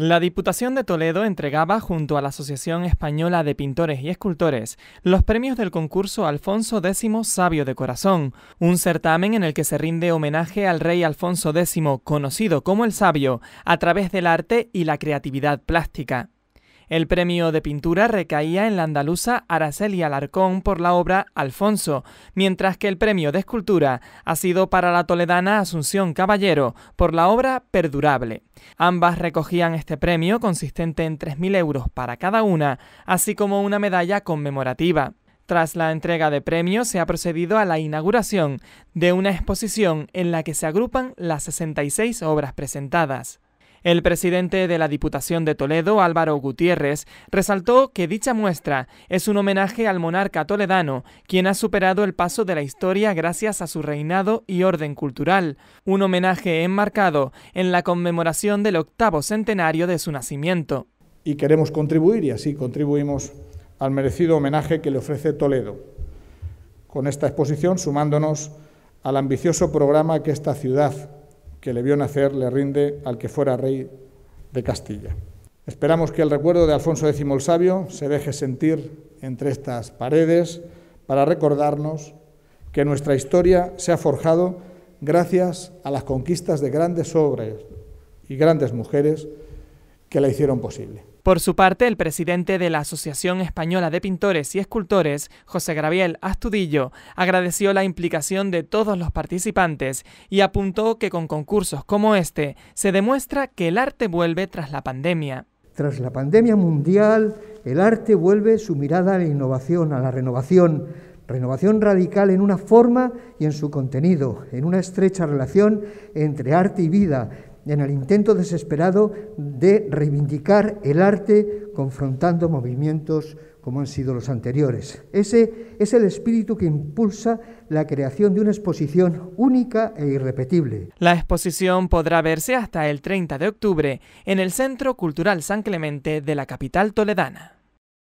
La Diputación de Toledo entregaba, junto a la Asociación Española de Pintores y Escultores, los premios del concurso Alfonso X Sabio de Corazón, un certamen en el que se rinde homenaje al rey Alfonso X, conocido como el Sabio, a través del arte y la creatividad plástica. El premio de pintura recaía en la andaluza Araceli Alarcón por la obra Alfonso, mientras que el premio de escultura ha sido para la toledana Asunción Caballero por la obra Perdurable. Ambas recogían este premio consistente en 3.000 euros para cada una, así como una medalla conmemorativa. Tras la entrega de premios se ha procedido a la inauguración de una exposición en la que se agrupan las 66 obras presentadas. El presidente de la Diputación de Toledo, Álvaro Gutiérrez, resaltó que dicha muestra es un homenaje al monarca toledano, quien ha superado el paso de la historia gracias a su reinado y orden cultural, un homenaje enmarcado en la conmemoración del octavo centenario de su nacimiento. Y queremos contribuir, y así contribuimos al merecido homenaje que le ofrece Toledo, con esta exposición sumándonos al ambicioso programa que esta ciudad que le vio nacer le rinde al que fuera rey de Castilla. Esperamos que el recuerdo de Alfonso X el Sabio se deje sentir entre estas paredes para recordarnos que nuestra historia se ha forjado gracias a las conquistas de grandes hombres y grandes mujeres que la hicieron posible. Por su parte, el presidente de la Asociación Española de Pintores y Escultores, José Graviel Astudillo, agradeció la implicación de todos los participantes y apuntó que con concursos como este se demuestra que el arte vuelve tras la pandemia. Tras la pandemia mundial, el arte vuelve su mirada a la innovación, a la renovación, renovación radical en una forma y en su contenido, en una estrecha relación entre arte y vida, en el intento desesperado de reivindicar el arte confrontando movimientos como han sido los anteriores. Ese es el espíritu que impulsa la creación de una exposición única e irrepetible. La exposición podrá verse hasta el 30 de octubre en el Centro Cultural San Clemente de la capital toledana.